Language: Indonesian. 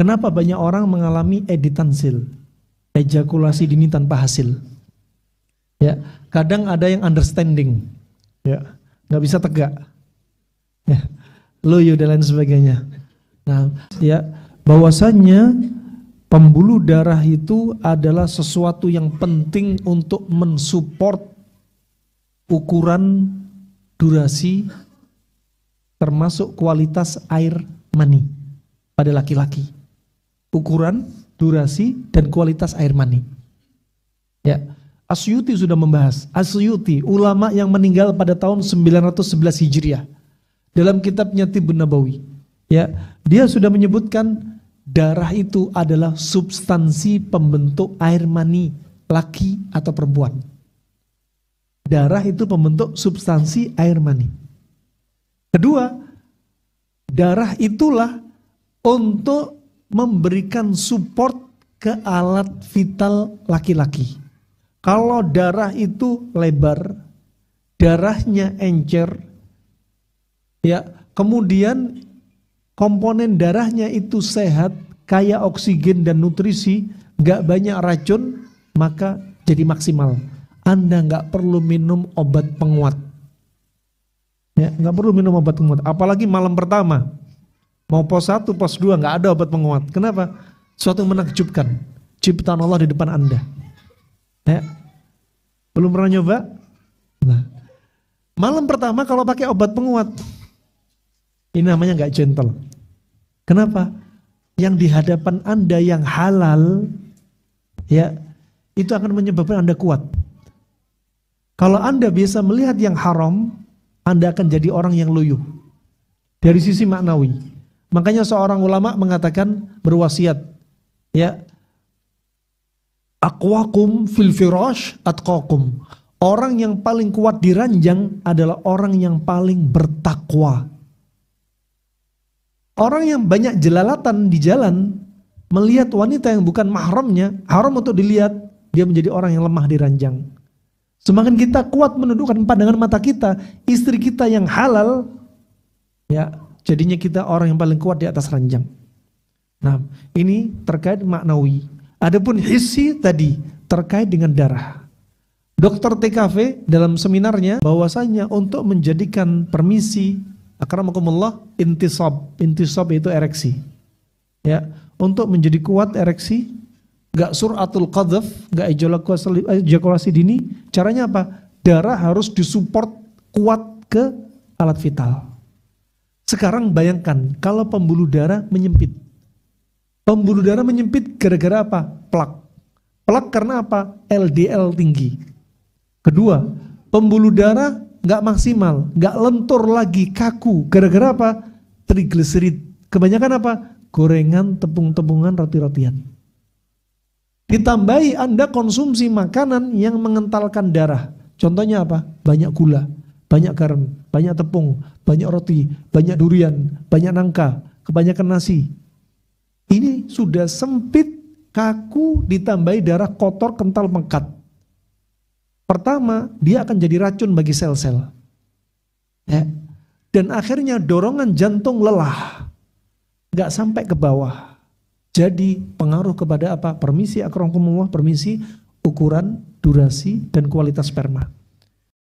Kenapa banyak orang mengalami editansil, ejakulasi dini tanpa hasil? Ya, kadang ada yang understanding, ya, nggak bisa tegak, ya, loyo dan lain sebagainya. Nah, ya, bahwasannya pembuluh darah itu adalah sesuatu yang penting untuk mensupport ukuran durasi termasuk kualitas air mani pada laki-laki ukuran, durasi, dan kualitas air mani. Ya, Asyuti sudah membahas. Asyuti, ulama yang meninggal pada tahun 911 Hijriah dalam kitabnya Tibun Nabawi. Ya, dia sudah menyebutkan darah itu adalah substansi pembentuk air mani laki atau perempuan. Darah itu pembentuk substansi air mani. Kedua, darah itulah untuk memberikan support ke alat vital laki-laki. Kalau darah itu lebar, darahnya encer, ya kemudian komponen darahnya itu sehat, kaya oksigen dan nutrisi, nggak banyak racun, maka jadi maksimal. Anda nggak perlu minum obat penguat. Ya, nggak perlu minum obat penguat. Apalagi malam pertama, Mau pos satu, pos dua, nggak ada obat penguat. Kenapa? Suatu menakjubkan. Ciptaan Allah di depan Anda. Ya. Belum pernah nyoba? Nah. Malam pertama kalau pakai obat penguat, ini namanya nggak gentle. Kenapa? Yang di hadapan Anda yang halal, ya itu akan menyebabkan Anda kuat. Kalau Anda bisa melihat yang haram, Anda akan jadi orang yang loyo. Dari sisi maknawi. Makanya seorang ulama mengatakan berwasiat ya aqwakum fil firash atqakum. Orang yang paling kuat di ranjang adalah orang yang paling bertakwa. Orang yang banyak jelalatan di jalan melihat wanita yang bukan mahramnya, haram untuk dilihat, dia menjadi orang yang lemah di ranjang. Semakin kita kuat menundukkan pandangan mata kita, istri kita yang halal, ya Jadinya kita orang yang paling kuat di atas ranjang. Nah, ini terkait maknawi. Adapun isi tadi terkait dengan darah. Dokter TKV dalam seminarnya bahwasanya untuk menjadikan permisi akramakumullah intisab, intisab itu ereksi. Ya, untuk menjadi kuat ereksi gak suratul qadhaf, gak ejakulasi dini, caranya apa? Darah harus disupport kuat ke alat vital. Sekarang bayangkan kalau pembuluh darah menyempit. Pembuluh darah menyempit gara-gara apa? Plak. Plak karena apa? LDL tinggi. Kedua, pembuluh darah nggak maksimal, nggak lentur lagi, kaku. Gara-gara apa? Triglycerid. Kebanyakan apa? Gorengan, tepung-tepungan, roti-rotian. Ditambahi Anda konsumsi makanan yang mengentalkan darah. Contohnya apa? Banyak gula banyak garam, banyak tepung, banyak roti, banyak durian, banyak nangka, kebanyakan nasi. Ini sudah sempit, kaku, ditambahi darah kotor, kental, mengkat. Pertama, dia akan jadi racun bagi sel-sel. Ya. Dan akhirnya dorongan jantung lelah. Gak sampai ke bawah. Jadi pengaruh kepada apa? Permisi akronkumullah, permisi ukuran, durasi, dan kualitas sperma.